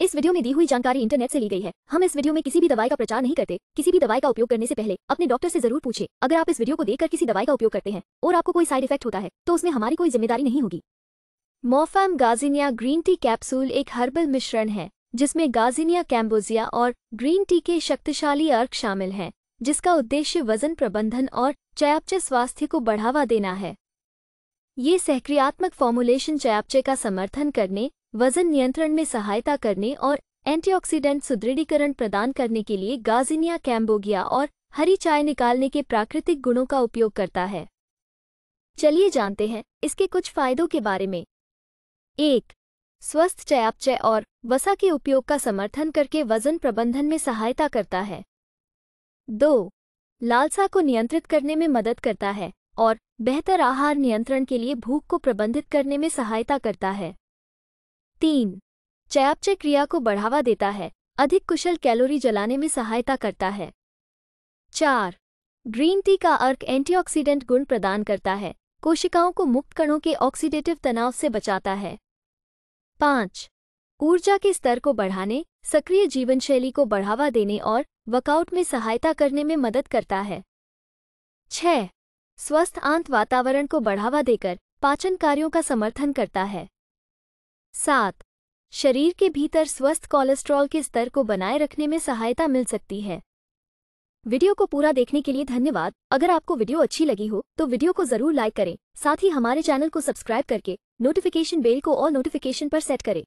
इस वीडियो में दी हुई जानकारी इंटरनेट से ली गई है हम इस वीडियो में किसी भी दवाई का प्रचार नहीं करते किसी भी दवाई का उपयोग करने से पहले अपने डॉक्टर से जरूर पूछे अगर आप इस वीडियो को देखकर किसी दवाई का उपयोग करते हैं और आपको कोई साइड इफेक्ट होता है तो उसमें हमारी कोई जिम्मेदारी नहीं होगी मोफाम गाजिनिया ग्रीन टी कैप्सूल एक हर्बल मिश्रण है जिसमें गाजिनिया कैम्बोजिया और ग्रीन टी के शक्तिशाली अर्क शामिल हैं जिसका उद्देश्य वजन प्रबंधन और चयापचय स्वास्थ्य को बढ़ावा देना है ये सहक्रियात्मक फॉर्मुलेशन चयापचय का समर्थन करने वजन नियंत्रण में सहायता करने और एंटीऑक्सीडेंट सुदृढ़ीकरण प्रदान करने के लिए गाजिनिया कैम्बोगिया और हरी चाय निकालने के प्राकृतिक गुणों का उपयोग करता है चलिए जानते हैं इसके कुछ फायदों के बारे में एक स्वस्थ चयापचय और वसा के उपयोग का समर्थन करके वजन प्रबंधन में सहायता करता है दो लालसा को नियंत्रित करने में मदद करता है और बेहतर आहार नियंत्रण के लिए भूख को प्रबंधित करने में सहायता करता है तीन चयापचय क्रिया को बढ़ावा देता है अधिक कुशल कैलोरी जलाने में सहायता करता है चार ग्रीन टी का अर्क एंटीऑक्सीडेंट गुण प्रदान करता है कोशिकाओं को मुक्त कणों के ऑक्सीडेटिव तनाव से बचाता है पाँच ऊर्जा के स्तर को बढ़ाने सक्रिय जीवनशैली को बढ़ावा देने और वर्कआउट में सहायता करने में मदद करता है छ स्वस्थ आंत वातावरण को बढ़ावा देकर पाचन कार्यों का समर्थन करता है सात शरीर के भीतर स्वस्थ कोलेस्ट्रॉल के स्तर को बनाए रखने में सहायता मिल सकती है वीडियो को पूरा देखने के लिए धन्यवाद अगर आपको वीडियो अच्छी लगी हो तो वीडियो को जरूर लाइक करें साथ ही हमारे चैनल को सब्सक्राइब करके नोटिफिकेशन बेल को और नोटिफिकेशन पर सेट करें